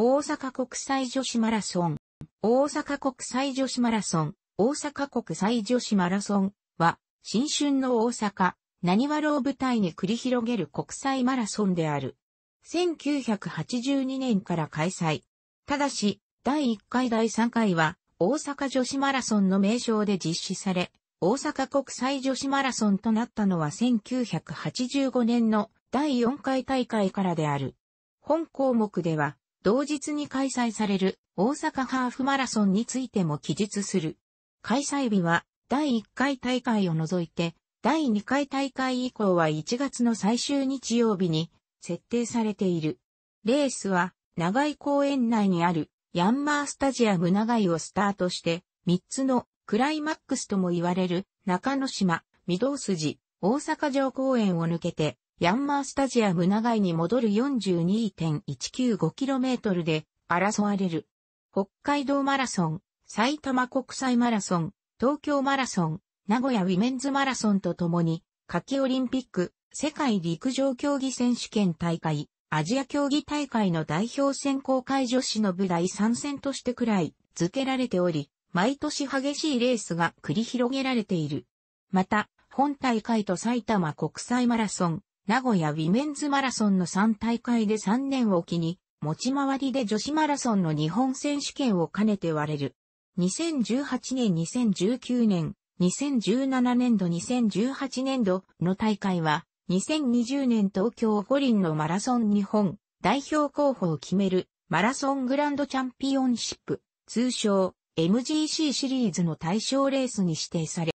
大阪国際女子マラソン。大阪国際女子マラソン。大阪国際女子マラソンは、新春の大阪、何わろう舞台に繰り広げる国際マラソンである。1982年から開催。ただし、第1回第3回は、大阪女子マラソンの名称で実施され、大阪国際女子マラソンとなったのは1985年の第4回大会からである。本項目では、同日に開催される大阪ハーフマラソンについても記述する。開催日は第1回大会を除いて第2回大会以降は1月の最終日曜日に設定されている。レースは長井公園内にあるヤンマースタジアム長井をスタートして3つのクライマックスとも言われる中野島、御堂筋、大阪城公園を抜けてヤンマースタジアム長井に戻る 42.195km で争われる。北海道マラソン、埼玉国際マラソン、東京マラソン、名古屋ウィメンズマラソンとともに、夏季オリンピック、世界陸上競技選手権大会、アジア競技大会の代表選考会女子の部第参戦としてくらい付けられており、毎年激しいレースが繰り広げられている。また、本大会と埼玉国際マラソン、名古屋ウィメンズマラソンの3大会で3年を機に、持ち回りで女子マラソンの日本選手権を兼ねて割れる。2018年、2019年、2017年度、2018年度の大会は、2020年東京五輪のマラソン日本代表候補を決めるマラソングランドチャンピオンシップ、通称 MGC シリーズの対象レースに指定され、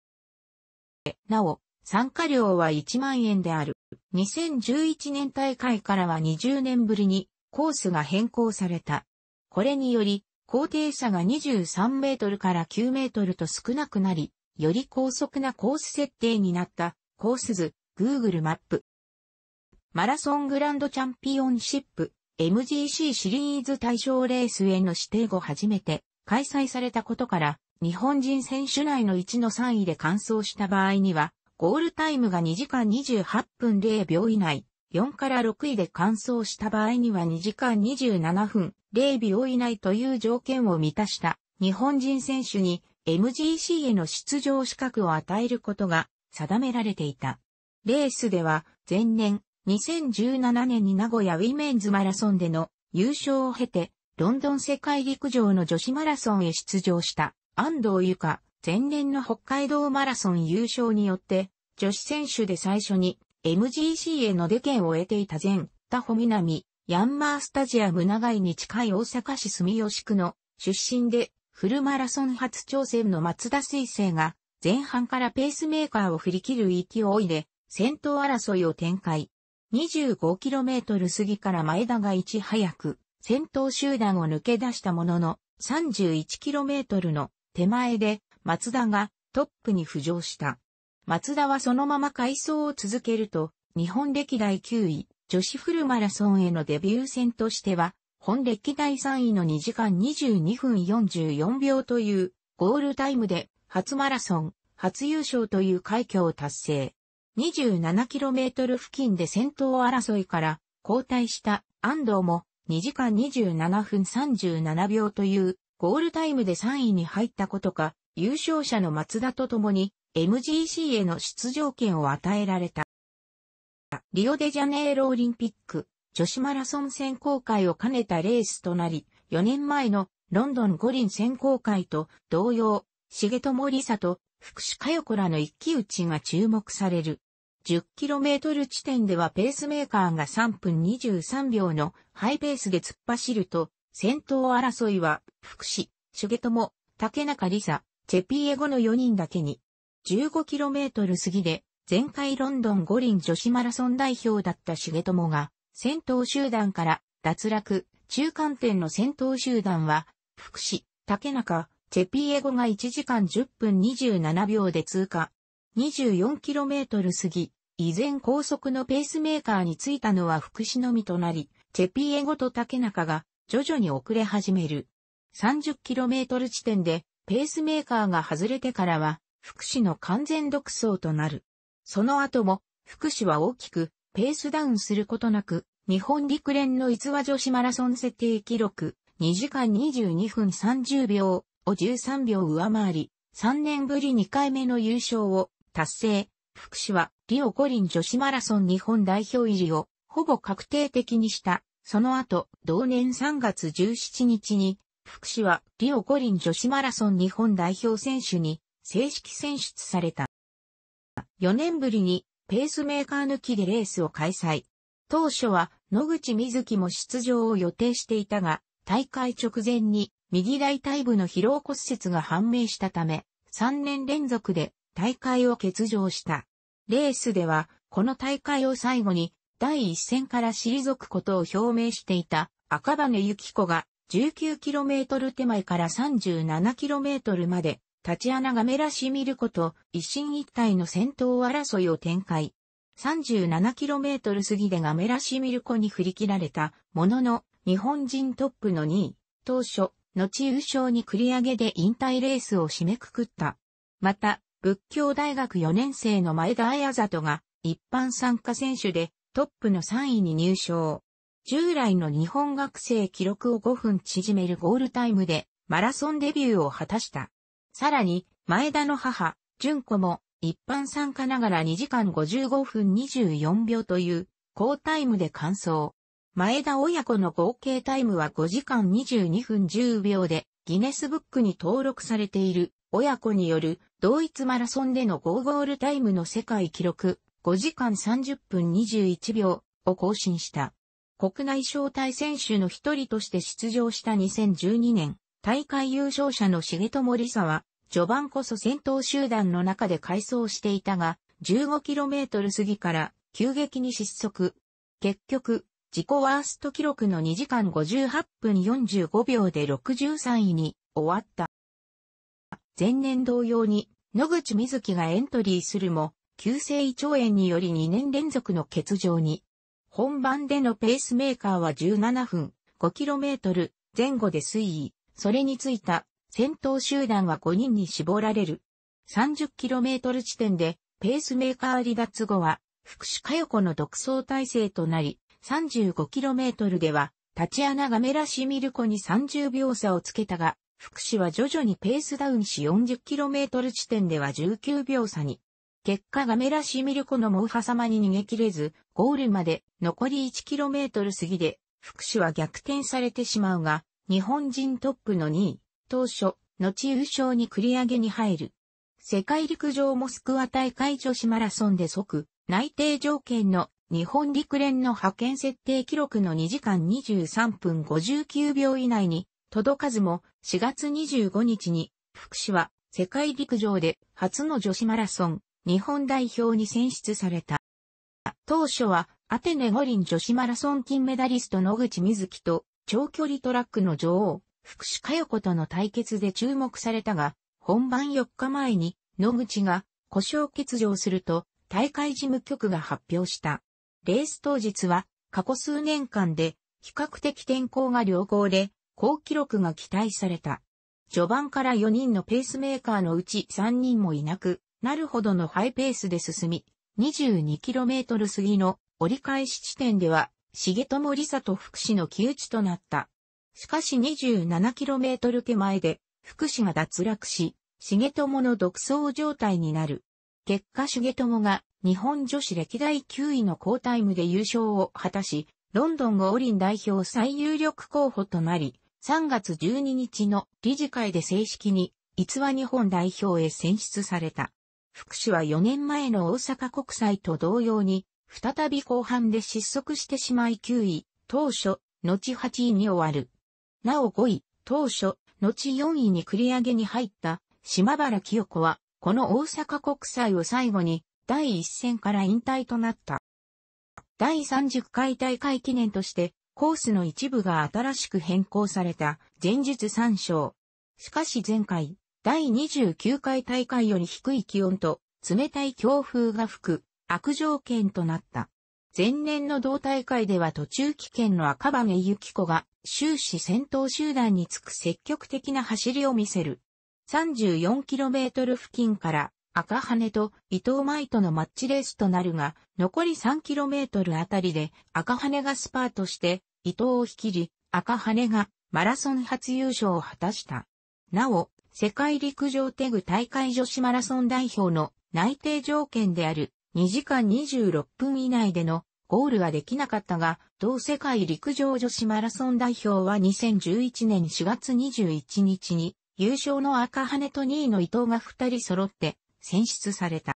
なお、参加料は1万円である。2011年大会からは20年ぶりにコースが変更された。これにより、高低差が23メートルから9メートルと少なくなり、より高速なコース設定になったコース図 Google マップ。マラソングランドチャンピオンシップ MGC シリーズ対象レースへの指定後初めて開催されたことから、日本人選手内の1の3位で完走した場合には、ゴールタイムが2時間28分0秒以内、4から6位で完走した場合には2時間27分0秒以内という条件を満たした日本人選手に MGC への出場資格を与えることが定められていた。レースでは前年2017年に名古屋ウィメンズマラソンでの優勝を経てロンドン世界陸上の女子マラソンへ出場した安藤由香、前年の北海道マラソン優勝によって、女子選手で最初に MGC への出券を得ていた前、田穂南、ヤンマースタジアム長井に近い大阪市住吉区の出身で、フルマラソン初挑戦の松田水星が、前半からペースメーカーを振り切る勢いで、先頭争いを展開。25km 過ぎから前田がいち早く、先頭集団を抜け出したものの、31km の手前で松田がトップに浮上した。松田はそのまま快走を続けると、日本歴代9位、女子フルマラソンへのデビュー戦としては、本歴代3位の2時間22分44秒というゴールタイムで初マラソン、初優勝という快挙を達成。27km 付近で先頭争いから交代した安藤も2時間27分37秒というゴールタイムで3位に入ったことか優勝者の松田と共に MGC への出場権を与えられた。リオデジャネイロオリンピック女子マラソン選考会を兼ねたレースとなり、4年前のロンドン五輪選考会と同様、重友理沙と福士佳代子らの一騎打ちが注目される。10km 地点ではペースメーカーが3分23秒のハイペースで突っ走ると、先頭争いは福士、重友、竹中理沙、チェピエゴの4人だけに、15km 過ぎで、前回ロンドン五輪女子マラソン代表だった重友が、先頭集団から脱落、中間点の先頭集団は、福祉、竹中、チェピエゴが1時間10分27秒で通過。24km 過ぎ、依然高速のペースメーカーについたのは福祉のみとなり、チェピエゴと竹中が徐々に遅れ始める。30km 地点でペースメーカーが外れてからは、福祉の完全独走となる。その後も、福祉は大きく、ペースダウンすることなく、日本陸連の逸話女子マラソン設定記録、2時間22分30秒を13秒上回り、3年ぶり2回目の優勝を達成。福祉は、リオ五輪女子マラソン日本代表入りを、ほぼ確定的にした。その後、同年3月17日に、福祉はリオ五輪女子マラソン日本代表選手に正式選出された。4年ぶりにペースメーカー抜きでレースを開催。当初は野口瑞希も出場を予定していたが、大会直前に右大腿部の疲労骨折が判明したため、3年連続で大会を欠場した。レースでは、この大会を最後に第一線から退くことを表明していた赤羽幸子が 19km 手前から 37km まで、立ち穴がめらしミること、一進一退の戦闘争いを展開。37km 過ぎでがメラシミルコに振り切られたものの、日本人トップの2位、当初、後優勝に繰り上げで引退レースを締めくくった。また、仏教大学4年生の前田綾里が一般参加選手でトップの3位に入賞。従来の日本学生記録を5分縮めるゴールタイムでマラソンデビューを果たした。さらに、前田の母、純子も一般参加ながら2時間55分24秒という高タイムで完走。前田親子の合計タイムは5時間22分10秒でギネスブックに登録されている親子による同一マラソンでの5ゴールタイムの世界記録5時間30分21秒を更新した。国内招待選手の一人として出場した2012年、大会優勝者の重友理沙は、序盤こそ先頭集団の中で改装していたが、15km 過ぎから急激に失速。結局、自己ワースト記録の2時間58分45秒で63位に終わった。前年同様に野口瑞希がエントリーするも、急性胃腸炎により2年連続の欠場に本番でのペースメーカーは17分 5km 前後で推移、それについた先頭集団は5人に絞られる。30km 地点でペースメーカー離脱後は福祉佳代子の独走体制となり、35km では立ち穴がメラシミルコに30秒差をつけたが、福祉は徐々にペースダウンし 40km 地点では19秒差に結果ガメラシミルコの毛波様に逃げ切れず、ゴールまで残り 1km 過ぎで、福祉は逆転されてしまうが、日本人トップの2位、当初、後優勝に繰り上げに入る。世界陸上モスクワ大会女子マラソンで即、内定条件の日本陸連の派遣設定記録の2時間23分59秒以内に届かずも4月25日に福祉は世界陸上で初の女子マラソン日本代表に選出された。当初はアテネ五輪女子マラソン金メダリスト野口みずきと長距離トラックの女王、福士加代子との対決で注目されたが、本番4日前に野口が故障欠場すると大会事務局が発表した。レース当日は過去数年間で比較的天候が良好で好記録が期待された。序盤から4人のペースメーカーのうち3人もいなく、なるほどのハイペースで進み、22km 過ぎの折り返し地点では、重友里里福祉の木打ちとなった。しかし 27km 手前で、福祉が脱落し、重友の独走状態になる。結果重友が日本女子歴代9位の好タイムで優勝を果たし、ロンドン五輪代表最有力候補となり、3月12日の理事会で正式に、逸話日本代表へ選出された。福祉は4年前の大阪国際と同様に、再び後半で失速してしまい9位、当初、後8位に終わる。なお5位、当初、後4位に繰り上げに入った島原清子は、この大阪国際を最後に、第一戦から引退となった。第30回大会記念として、コースの一部が新しく変更された前日参照。しかし前回、第29回大会より低い気温と冷たい強風が吹く悪条件となった。前年の同大会では途中棄権の赤羽由紀子が終始先頭集団につく積極的な走りを見せる。34km 付近から赤羽と伊藤舞とのマッチレースとなるが、残り 3km あたりで赤羽がスパートして伊藤を引きり、赤羽がマラソン初優勝を果たした。なお、世界陸上テグ大会女子マラソン代表の内定条件である2時間26分以内でのゴールはできなかったが、同世界陸上女子マラソン代表は2011年4月21日に優勝の赤羽と2位の伊藤が2人揃って選出された。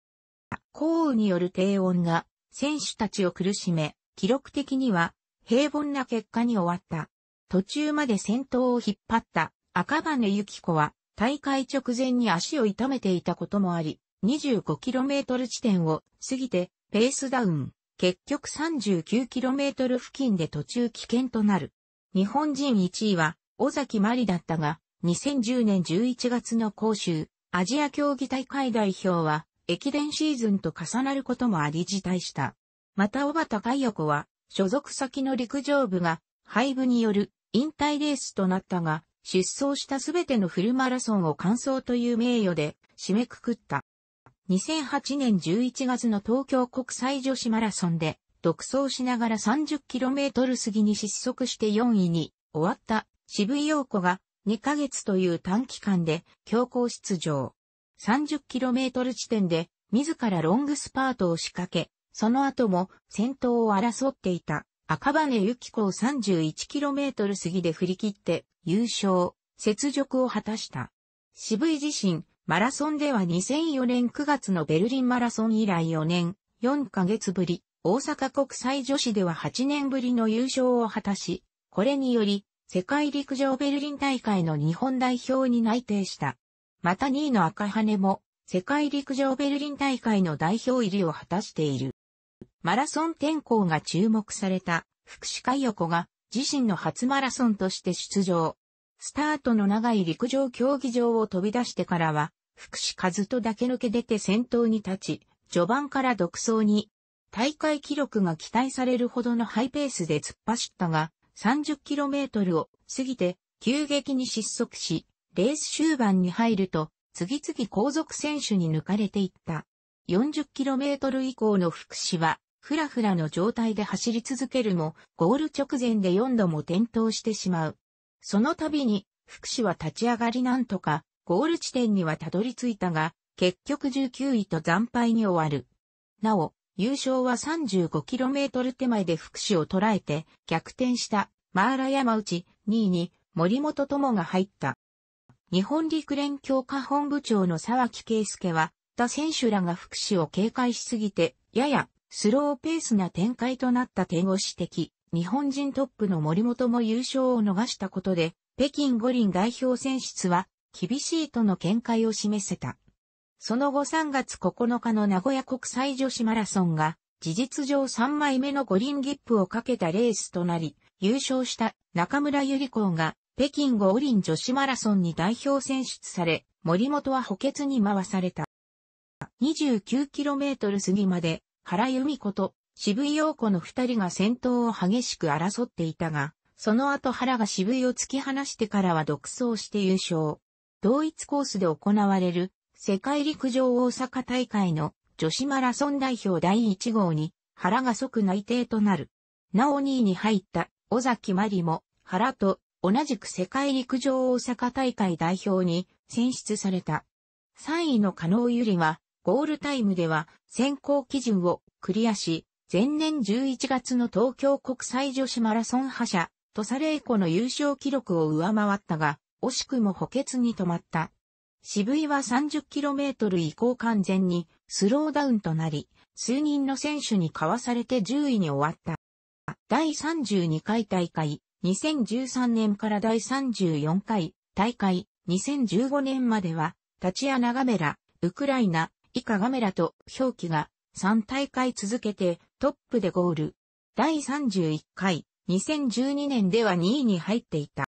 降雨による低温が選手たちを苦しめ、記録的には平凡な結果に終わった。途中まで先頭を引っ張った赤羽幸子は大会直前に足を痛めていたこともあり、25km 地点を過ぎてペースダウン。結局 39km 付近で途中危険となる。日本人1位は尾崎まりだったが、2010年11月の講習、アジア競技大会代表は、駅伝シーズンと重なることもあり辞退した。また小畑海代子は、所属先の陸上部が、廃部による引退レースとなったが、出走したすべてのフルマラソンを完走という名誉で締めくくった。2008年11月の東京国際女子マラソンで独走しながら 30km 過ぎに失速して4位に終わった渋井陽子が2ヶ月という短期間で強行出場。30km 地点で自らロングスパートを仕掛け、その後も先頭を争っていた。赤羽由紀子を 31km 過ぎで振り切って優勝、雪辱を果たした。渋井自身、マラソンでは2004年9月のベルリンマラソン以来4年、4ヶ月ぶり、大阪国際女子では8年ぶりの優勝を果たし、これにより、世界陸上ベルリン大会の日本代表に内定した。また2位の赤羽も、世界陸上ベルリン大会の代表入りを果たしている。マラソン転向が注目された福祉会横が自身の初マラソンとして出場。スタートの長い陸上競技場を飛び出してからは、福祉和とだけ抜け出て先頭に立ち、序盤から独走に、大会記録が期待されるほどのハイペースで突っ走ったが、30km を過ぎて急激に失速し、レース終盤に入ると、次々後続選手に抜かれていった。40km 以降の福祉は、ふらふらの状態で走り続けるも、ゴール直前で4度も転倒してしまう。その度に、福士は立ち上がりなんとか、ゴール地点にはたどり着いたが、結局19位と惨敗に終わる。なお、優勝は 35km 手前で福士を捉えて、逆転した、マーラ山内、2位に、森本智が入った。日本陸連強化本部長の沢木圭介は、他選手らが福祉を警戒しすぎて、ややスローペースな展開となった点を指摘、日本人トップの森本も優勝を逃したことで、北京五輪代表選出は厳しいとの見解を示せた。その後3月9日の名古屋国際女子マラソンが、事実上3枚目の五輪切符をかけたレースとなり、優勝した中村ゆり子が北京五輪女子マラソンに代表選出され、森本は補欠に回された。29km 過ぎまで原由美子と渋井陽子の二人が戦闘を激しく争っていたが、その後原が渋井を突き放してからは独走して優勝。同一コースで行われる世界陸上大阪大会の女子マラソン代表第1号に原が即内定となる。なお2位に入った尾崎真理も原と同じく世界陸上大阪大会代表に選出された。3位の加納ゆりはゴールタイムでは選考基準をクリアし、前年11月の東京国際女子マラソン覇者、トサレイコの優勝記録を上回ったが、惜しくも補欠に止まった。渋井は 30km 以降完全にスローダウンとなり、数人の選手にかわされて10位に終わった。第32回大会、2013年から第34回大会、2015年までは、タチアナガメラ、ウクライナ、以下ガメラと表記が3大会続けてトップでゴール。第31回、2012年では2位に入っていた。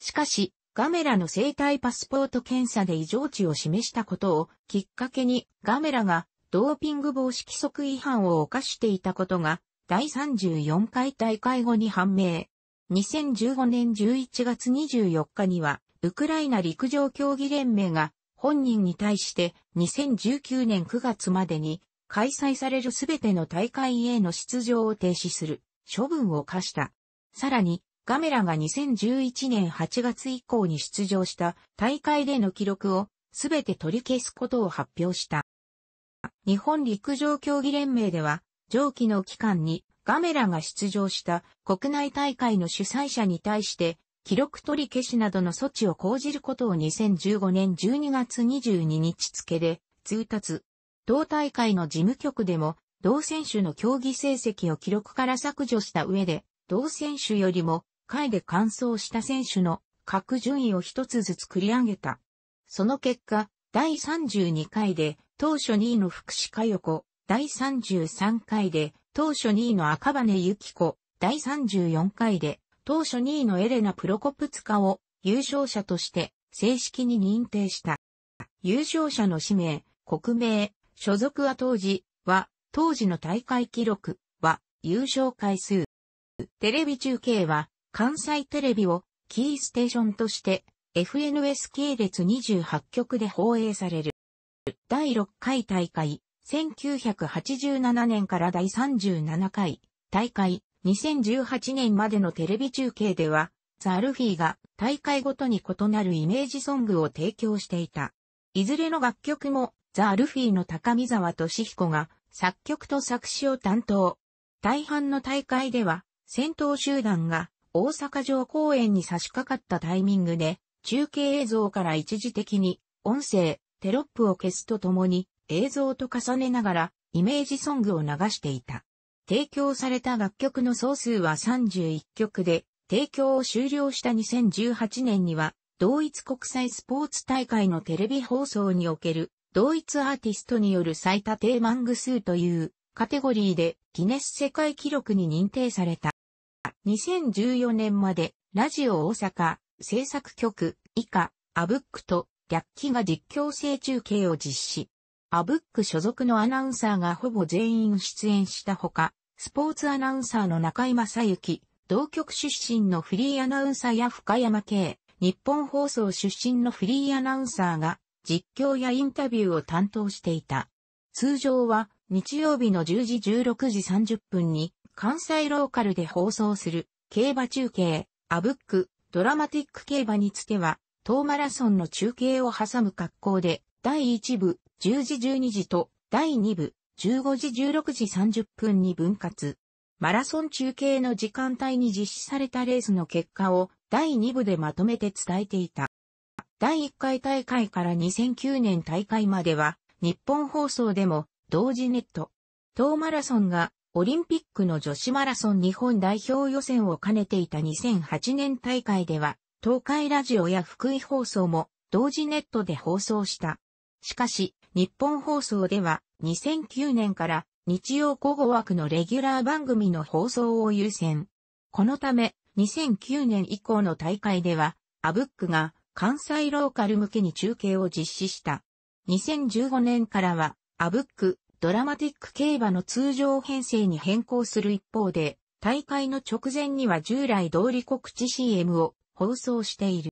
しかし、ガメラの生体パスポート検査で異常値を示したことをきっかけにガメラがドーピング防止規則違反を犯していたことが第34回大会後に判明。2015年11月24日にはウクライナ陸上競技連盟が本人に対して2019年9月までに開催されるすべての大会への出場を停止する処分を課した。さらに、ガメラが2011年8月以降に出場した大会での記録をすべて取り消すことを発表した。日本陸上競技連盟では、上記の期間にガメラが出場した国内大会の主催者に対して記録取り消しなどの措置を講じることを2015年12月22日付で通達。同大会の事務局でも、同選手の競技成績を記録から削除した上で、同選手よりも、会で完走した選手の各順位を一つずつ繰り上げた。その結果、第32回で、当初2位の福士加代子、第33回で、当初2位の赤羽由紀子、第34回で、当初2位のエレナ・プロコプツカを優勝者として正式に認定した。優勝者の氏名、国名、所属は当時は、当時の大会記録は優勝回数。テレビ中継は関西テレビをキーステーションとして FNS 系列28局で放映される。第6回大会、1987年から第37回大会、2018年までのテレビ中継では、ザ・ルフィが大会ごとに異なるイメージソングを提供していた。いずれの楽曲も、ザ・ルフィの高見沢俊彦が作曲と作詞を担当。大半の大会では、戦闘集団が大阪城公園に差し掛かったタイミングで、中継映像から一時的に音声、テロップを消すとともに映像と重ねながらイメージソングを流していた。提供された楽曲の総数は31曲で、提供を終了した2018年には、同一国際スポーツ大会のテレビ放送における、同一アーティストによる最多マング数という、カテゴリーで、ギネス世界記録に認定された。2014年まで、ラジオ大阪、制作局、以下、アブックと、略記が実況制中継を実施。アブック所属のアナウンサーがほぼ全員出演したほか、スポーツアナウンサーの中井正幸、同局出身のフリーアナウンサーや深山系、日本放送出身のフリーアナウンサーが実況やインタビューを担当していた。通常は日曜日の10時16時30分に関西ローカルで放送する競馬中継、アブック、ドラマティック競馬につては、東マラソンの中継を挟む格好で、第1部10時12時と第2部15時16時30分に分割。マラソン中継の時間帯に実施されたレースの結果を第2部でまとめて伝えていた。第1回大会から2009年大会までは、日本放送でも同時ネット。東マラソンがオリンピックの女子マラソン日本代表予選を兼ねていた2008年大会では、東海ラジオや福井放送も同時ネットで放送した。しかし、日本放送では2009年から日曜午後枠のレギュラー番組の放送を優先。このため、2009年以降の大会では、アブックが関西ローカル向けに中継を実施した。2015年からは、アブック、ドラマティック競馬の通常編成に変更する一方で、大会の直前には従来通り告知 CM を放送している。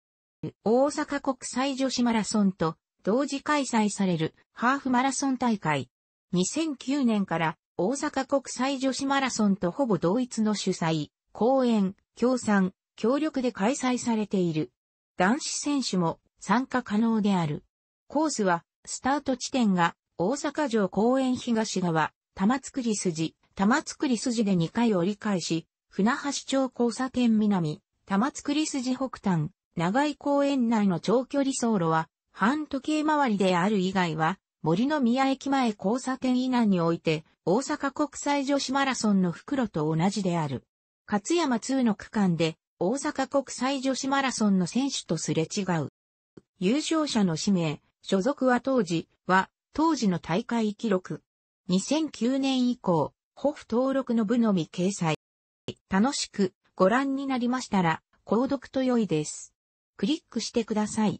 大阪国際女子マラソンと同時開催されるハーフマラソン大会、2009年から大阪国際女子マラソンとほぼ同一の主催、公演、協賛、協力で開催されている。男子選手も参加可能である。コースは、スタート地点が大阪城公園東側、玉造筋、玉造筋で2回折り返し、船橋町交差点南、玉造筋北端、長井公園内の長距離走路は、半時計回りである以外は、森の宮駅前交差点以南において、大阪国際女子マラソンの袋と同じである。勝山2の区間で、大阪国際女子マラソンの選手とすれ違う。優勝者の氏名、所属は当時、は、当時の大会記録。2009年以降、ホフ登録の部のみ掲載。楽しくご覧になりましたら、購読と良いです。クリックしてください。